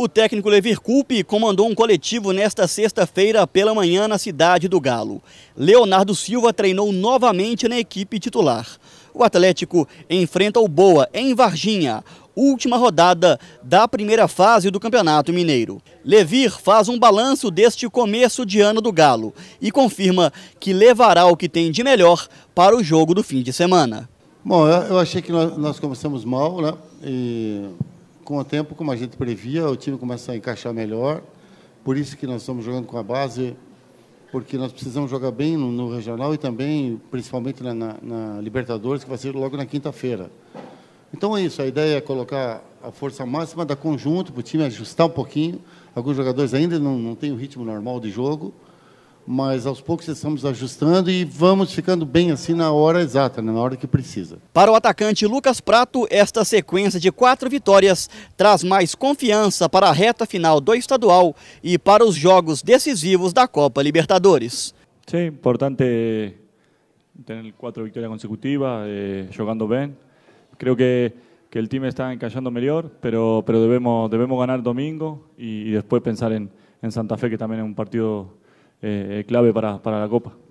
O técnico Levir Culpe comandou um coletivo nesta sexta-feira pela manhã na cidade do Galo. Leonardo Silva treinou novamente na equipe titular. O Atlético enfrenta o Boa em Varginha, última rodada da primeira fase do Campeonato Mineiro. Levir faz um balanço deste começo de ano do Galo e confirma que levará o que tem de melhor para o jogo do fim de semana. Bom, eu achei que nós, começamos mal, né? E com o tempo, como a gente previa, o time começa a encaixar melhor. Por isso que nós estamos jogando com a base, porque nós precisamos jogar bem no, no regional e também, principalmente na, na, na Libertadores, que vai ser logo na quinta-feira. Então é isso, a ideia é colocar a força máxima da conjunto para o time ajustar um pouquinho. Alguns jogadores ainda não, não têm o ritmo normal de jogo, mas aos poucos estamos ajustando e vamos ficando bem assim na hora exata, né? na hora que precisa. Para o atacante Lucas Prato, esta sequência de quatro vitórias traz mais confiança para a reta final do estadual e para os jogos decisivos da Copa Libertadores. Sim, importante ter quatro vitórias consecutivas, eh, jogando bem. Creio que que o time está encaixando melhor pero, pero ganhar domingo e depois pensar em Santa Fe, que também é um partido Eh, eh, clave para, para la Copa.